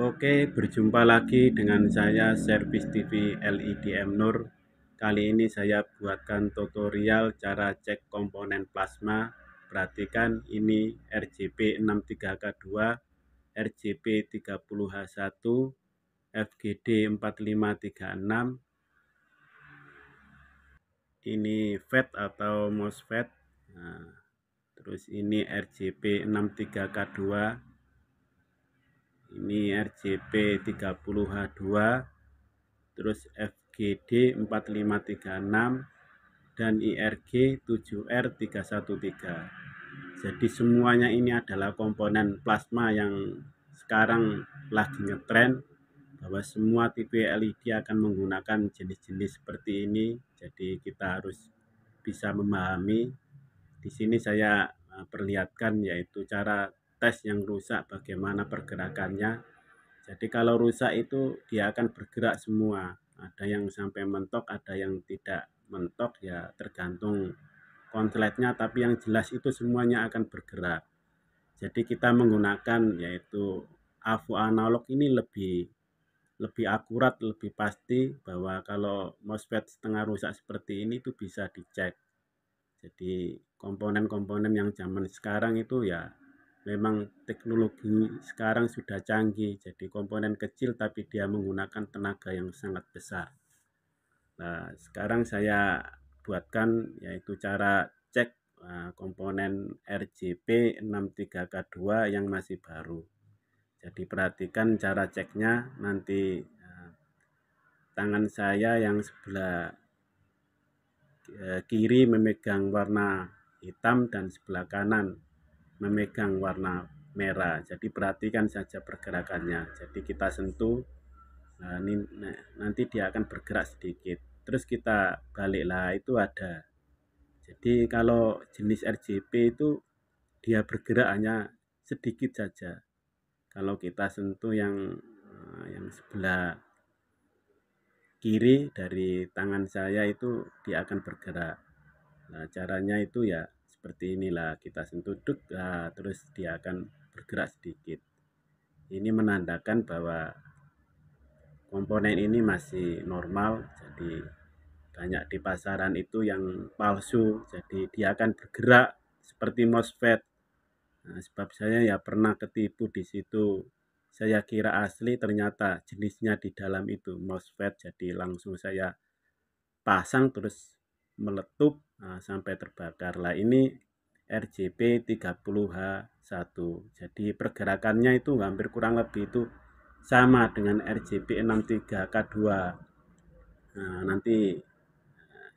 Oke, berjumpa lagi dengan saya Service TV LEDM Nur. Kali ini saya buatkan tutorial cara cek komponen plasma. Perhatikan ini RGB 63K2, RGB 30H1, FGD 4536. Ini FET atau MOSFET. Nah, terus ini RGB 63K2, ini RJP 30H2 terus FGD 4536 dan IRG 7R313 jadi semuanya ini adalah komponen plasma yang sekarang lagi ngetrend bahwa semua TV LED akan menggunakan jenis-jenis seperti ini jadi kita harus bisa memahami di sini saya eh, perlihatkan yaitu cara tes yang rusak bagaimana pergerakannya. Jadi kalau rusak itu dia akan bergerak semua. Ada yang sampai mentok, ada yang tidak mentok ya tergantung konsletnya tapi yang jelas itu semuanya akan bergerak. Jadi kita menggunakan yaitu AVO analog ini lebih lebih akurat, lebih pasti bahwa kalau MOSFET setengah rusak seperti ini itu bisa dicek. Jadi komponen-komponen yang zaman sekarang itu ya memang teknologi sekarang sudah canggih jadi komponen kecil tapi dia menggunakan tenaga yang sangat besar nah sekarang saya buatkan yaitu cara cek uh, komponen RGP 63K2 yang masih baru jadi perhatikan cara ceknya nanti eh, tangan saya yang sebelah eh, kiri memegang warna hitam dan sebelah kanan memegang warna merah. Jadi perhatikan saja pergerakannya. Jadi kita sentuh, eh, nah, ini, nanti dia akan bergerak sedikit. Terus kita baliklah, itu ada. Jadi kalau jenis RGB itu dia bergerak hanya sedikit saja. Kalau kita sentuh yang eh, yang sebelah kiri dari tangan saya itu dia akan bergerak. Nah, caranya itu ya seperti inilah kita sentuh duk nah, terus dia akan bergerak sedikit ini menandakan bahwa komponen ini masih normal jadi banyak di pasaran itu yang palsu jadi dia akan bergerak seperti MOSFET nah, sebab saya ya pernah ketipu di situ saya kira asli ternyata jenisnya di dalam itu MOSFET jadi langsung saya pasang terus meletup nah, sampai terbakar. Lah ini RJP 30H1. Jadi pergerakannya itu hampir kurang lebih itu sama dengan RJP 63K2. Nah, nanti eh,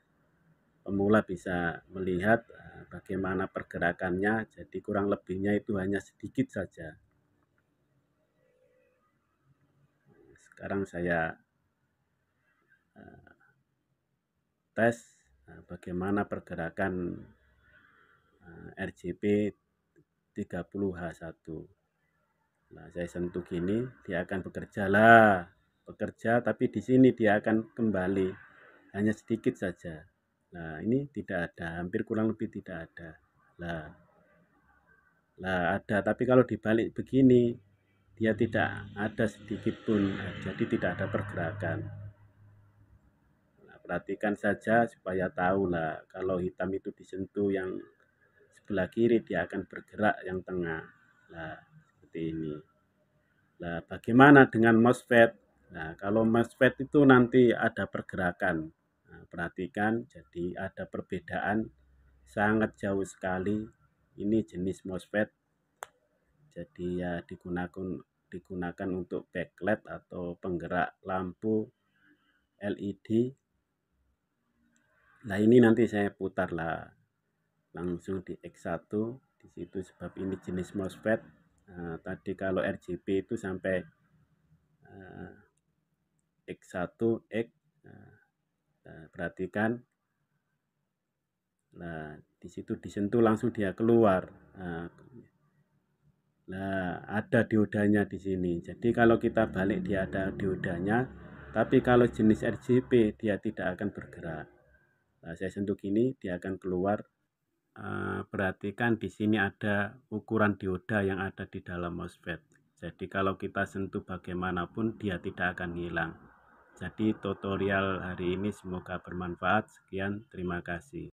pemula bisa melihat eh, bagaimana pergerakannya. Jadi kurang lebihnya itu hanya sedikit saja. Sekarang saya tes Nah, bagaimana pergerakan eh, RGB 30H1. Nah, saya sentuh gini, dia akan bekerja lah. Bekerja, tapi di sini dia akan kembali. Hanya sedikit saja. Nah, ini tidak ada, hampir kurang lebih tidak ada. Lah, lah ada, tapi kalau dibalik begini, dia tidak ada sedikit pun, nah, jadi tidak ada pergerakan perhatikan saja supaya tahu lah kalau hitam itu disentuh yang sebelah kiri dia akan bergerak yang tengah lah seperti ini lah bagaimana dengan MOSFET nah kalau MOSFET itu nanti ada pergerakan nah, perhatikan jadi ada perbedaan sangat jauh sekali ini jenis MOSFET jadi ya digunakan digunakan untuk backlight atau penggerak lampu LED Nah ini nanti saya putar lah langsung di X1 di situ sebab ini jenis MOSFET. uh, tadi kalau RGB itu sampai uh, eh, X1 X uh, perhatikan nah di situ disentuh langsung dia keluar nah, nah ada diodanya di sini jadi kalau kita balik dia ada diodanya tapi kalau jenis RGB dia tidak akan bergerak Nah, saya sentuh gini dia akan keluar eh, perhatikan di sini ada ukuran dioda yang ada di dalam MOSFET. Jadi kalau kita sentuh bagaimanapun dia tidak akan hilang. Jadi tutorial hari ini semoga bermanfaat. Sekian, terima kasih.